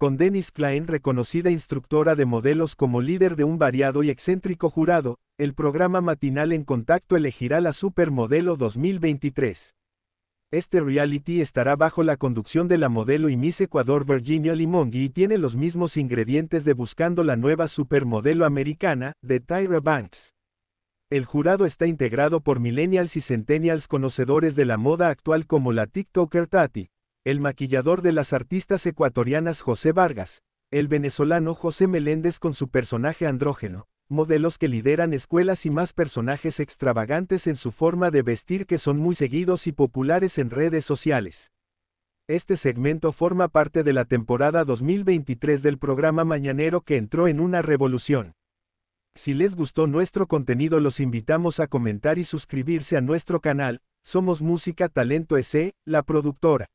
con Dennis Klein, reconocida instructora de modelos como líder de un variado y excéntrico jurado, el programa matinal En Contacto elegirá la Supermodelo 2023. Este reality estará bajo la conducción de la modelo y Miss Ecuador Virginia Limongi y tiene los mismos ingredientes de Buscando la nueva supermodelo americana, de Tyra Banks. El jurado está integrado por millennials y centennials conocedores de la moda actual como la TikToker Tati, el maquillador de las artistas ecuatorianas José Vargas, el venezolano José Meléndez con su personaje andrógeno, modelos que lideran escuelas y más personajes extravagantes en su forma de vestir que son muy seguidos y populares en redes sociales. Este segmento forma parte de la temporada 2023 del programa Mañanero que entró en una revolución. Si les gustó nuestro contenido los invitamos a comentar y suscribirse a nuestro canal, Somos Música Talento S, la productora.